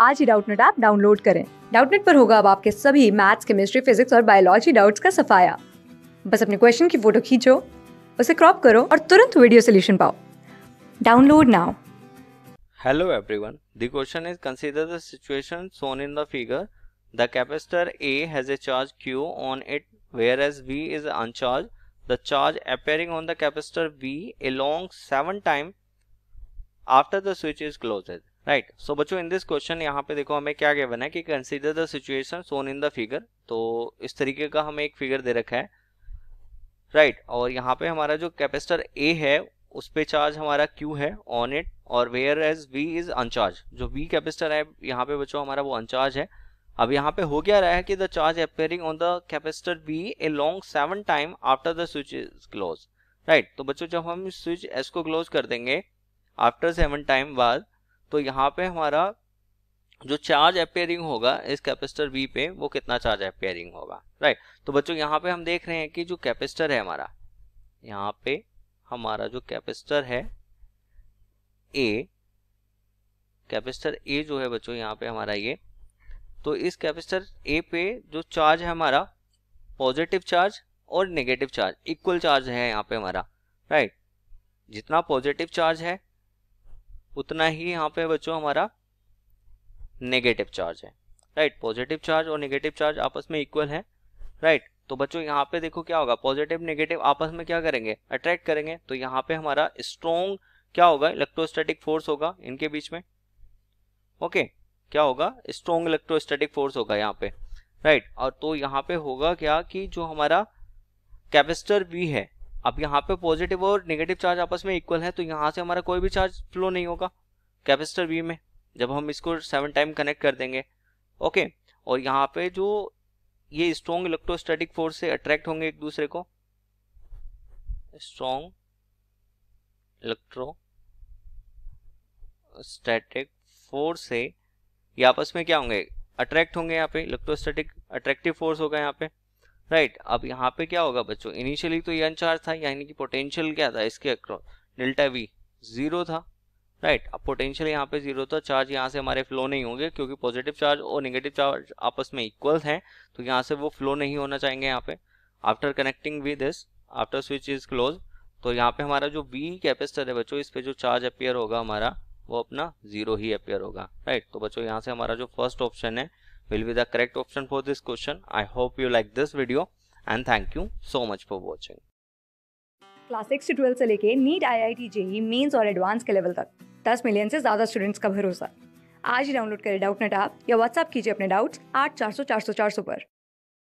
आज ही Doubtnut app download करें डाउटनेट पर होगा अब आपके सभी मैथ्स केमिस्ट्री फिजिक्स और बायोलॉजी डाउट्स का सफाया बस अपने क्वेश्चन की फोटो खींचो उसे क्रॉप करो और तुरंत वीडियो सोल्यूशन पाओ download now hello everyone the question is consider the situation in the figure the capacitor a has a charge q on it whereas B is uncharge the charge appearing on the capacitor B along seven time after the switch is closed right so बच्चों in this question यहाँ पे देखो हमें क्या given है कि consider the situation shown in the figure तो इस तरीके का हमें एक फिगर दे रखा है राइट right. और यहाँ पे हमारा जो कैपेसिटर ए है उस पे चार्ज हमारा क्यू है ऑन इट और whereas B is uncharge जो वी कैपेसिटर है यहाँ पे बच्चों हमारा वो अनचार्ज है अब यहाँ पे हो क्या रहा है कि the charge appearing on the capacitor B a long seven time after the switch is close right तो बच्चों जब हम स्विच एस को क्लोज कर देंगे आफ्टर सेवन टाइम बाद तो यहाँ पे हमारा जो चार्ज अपेयरिंग होगा इस कैपेसिटर वी पे वो कितना चार्ज अपेयरिंग होगा राइट तो बच्चों यहाँ पे हम देख रहे हैं कि जो कैपेसिटर है हमारा यहाँ पे हमारा जो कैपेसिटर है ए कैपेसिटर ए जो है बच्चों यहाँ पे हमारा ये तो इस कैपेसिटर ए पे जो चार्ज है हमारा पॉजिटिव चार्ज और नेगेटिव चार्ज इक्वल चार्ज है यहाँ पे हमारा राइट जितना पॉजिटिव चार्ज है उतना ही यहाँ पे बच्चों हमारा नेगेटिव चार्ज है राइट पॉजिटिव चार्ज और नेगेटिव चार्ज आपस में इक्वल है राइट right? तो बच्चों यहाँ पे देखो क्या होगा पॉजिटिव नेगेटिव आपस में क्या करेंगे अट्रैक्ट करेंगे तो यहाँ पे हमारा स्ट्रोंग क्या होगा इलेक्ट्रोस्टैटिक फोर्स होगा इनके बीच में ओके okay, क्या होगा स्ट्रोंग इलेक्ट्रोस्टैटिक फोर्स होगा यहाँ पे राइट right? और तो यहाँ पे होगा क्या कि जो हमारा कैपेसिटर वी है अब यहाँ पे पॉजिटिव और नेगेटिव चार्ज आपस में इक्वल है तो यहाँ से हमारा कोई भी चार्ज फ्लो नहीं होगा कैपेसिटर बी में जब हम इसको सेवन टाइम कनेक्ट कर देंगे ओके और यहाँ पे जो ये स्ट्रॉन्ग इलेक्ट्रोस्टैटिक फोर्स से अट्रैक्ट होंगे एक दूसरे को स्ट्रॉन्ग इलेक्ट्रो स्टैटिक फोर्स से ये आपस में क्या होंगे अट्रैक्ट होंगे यहाँ पे इलेक्ट्रोस्टैटिक अट्रैक्टिव फोर्स होगा यहाँ पे राइट right, अब यहाँ पे क्या होगा बच्चों इनिशियली तो ये अनचार्ज था यानी कि पोटेंशियल क्या था इसके अक्रॉस डेल्टा वी जीरो था राइट right, अब पोटेंशियल यहाँ पे जीरो था चार्ज यहाँ से हमारे फ्लो नहीं होंगे क्योंकि पॉजिटिव चार्ज और नेगेटिव चार्ज आपस में इक्वल हैं तो यहाँ से वो फ्लो नहीं होना चाहेंगे यहाँ पे after connecting V this after switch is close तो यहाँ पे हमारा जो वी कैपेसिटर है बच्चों इस पर जो चार्ज अपेयर होगा हमारा वो अपना जीरो ही अपेयर होगा राइट right, तो बच्चों यहाँ से हमारा जो फर्स्ट ऑप्शन है will be the correct option for this question. I hope you like this video and thank you so much for watching. Class six से ट्वेल्थ से लेके NEET I I T JEE Mains और advance के level तक 10 million से ज़्यादा students का भरोसा आज ही डाउनलोड करें डाउट नेट आप या व्हाट्सअप कीजिए अपने डाउट्स आठ चार सौ चार सौ चार सौ पर